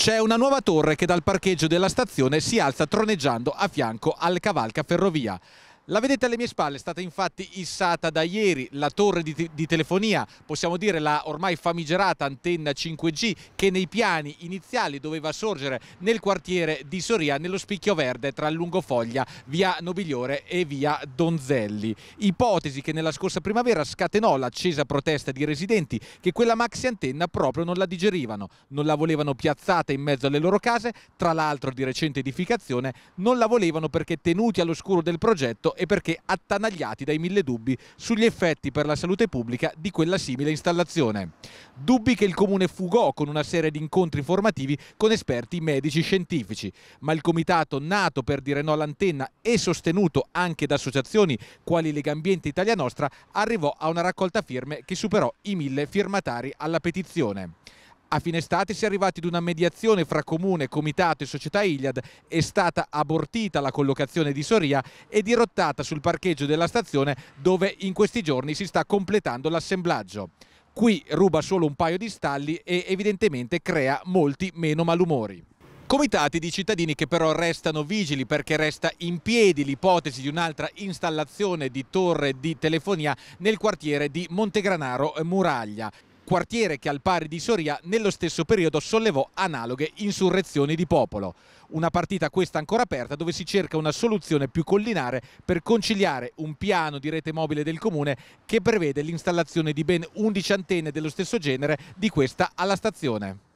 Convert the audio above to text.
C'è una nuova torre che dal parcheggio della stazione si alza troneggiando a fianco al Cavalca Ferrovia. La vedete alle mie spalle, è stata infatti issata da ieri la torre di, te di, telefonia, possiamo dire la ormai famigerata antenna 5G che nei piani iniziali doveva sorgere nel quartiere di Soria, nello Spicchio Verde tra Lungofoglia, via Nobigliore e via Donzelli. Ipotesi che nella scorsa primavera scatenò l'accesa protesta di residenti che quella maxi antenna proprio non la digerivano, non la volevano piazzata in mezzo alle loro case, tra l'altro di recente edificazione, non la volevano perché tenuti all'oscuro del progetto e perché attanagliati dai mille dubbi sugli effetti per la salute pubblica di quella simile installazione. Dubbi che il comune fugò con una serie di incontri informativi con esperti medici scientifici, ma il comitato nato per dire no all'antenna e sostenuto anche da associazioni quali Legambiente Italia Nostra arrivò a una raccolta firme che superò i mille firmatari alla petizione. A fine estate si è arrivati ad una mediazione fra Comune, Comitato e Società Iliad, è stata abortita la collocazione di Soria e dirottata sul parcheggio della stazione dove in questi giorni si sta completando l'assemblaggio. Qui ruba solo un paio di stalli e evidentemente crea molti meno malumori. Comitati di cittadini che però restano vigili perché resta in piedi l'ipotesi di un'altra installazione di torre di telefonia nel quartiere di Montegranaro Muraglia quartiere che al pari di Soria nello stesso periodo sollevò analoghe insurrezioni di popolo. Una partita questa ancora aperta dove si cerca una soluzione più collinare per conciliare un piano di rete mobile del comune che prevede l'installazione di ben 11 antenne dello stesso genere di questa alla stazione.